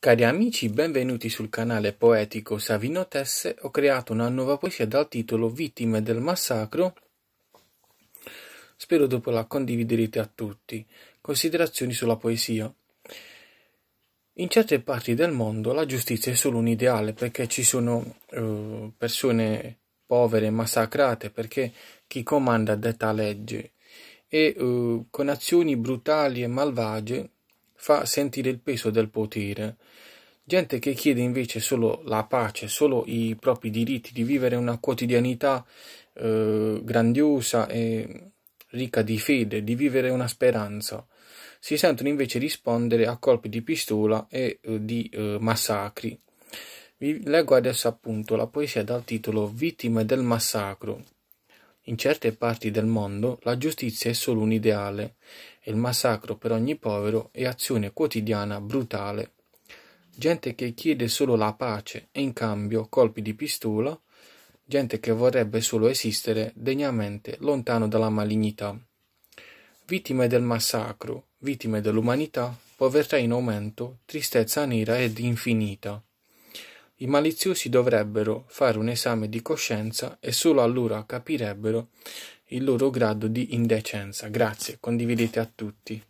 Cari amici, benvenuti sul canale poetico Savino Tesse. Ho creato una nuova poesia dal titolo Vittime del massacro. Spero dopo la condividerete a tutti. Considerazioni sulla poesia. In certe parti del mondo la giustizia è solo un ideale perché ci sono eh, persone povere massacrate perché chi comanda detta legge e eh, con azioni brutali e malvagie fa sentire il peso del potere. Gente che chiede invece solo la pace, solo i propri diritti di vivere una quotidianità eh, grandiosa e ricca di fede, di vivere una speranza. Si sentono invece rispondere a colpi di pistola e eh, di eh, massacri. Vi leggo adesso appunto la poesia dal titolo Vittime del massacro. In certe parti del mondo la giustizia è solo un ideale e il massacro per ogni povero è azione quotidiana brutale. Gente che chiede solo la pace e in cambio colpi di pistola, gente che vorrebbe solo esistere degnamente lontano dalla malignità. Vittime del massacro, vittime dell'umanità, povertà in aumento, tristezza nera ed infinita i maliziosi dovrebbero fare un esame di coscienza e solo allora capirebbero il loro grado di indecenza. Grazie, condividete a tutti.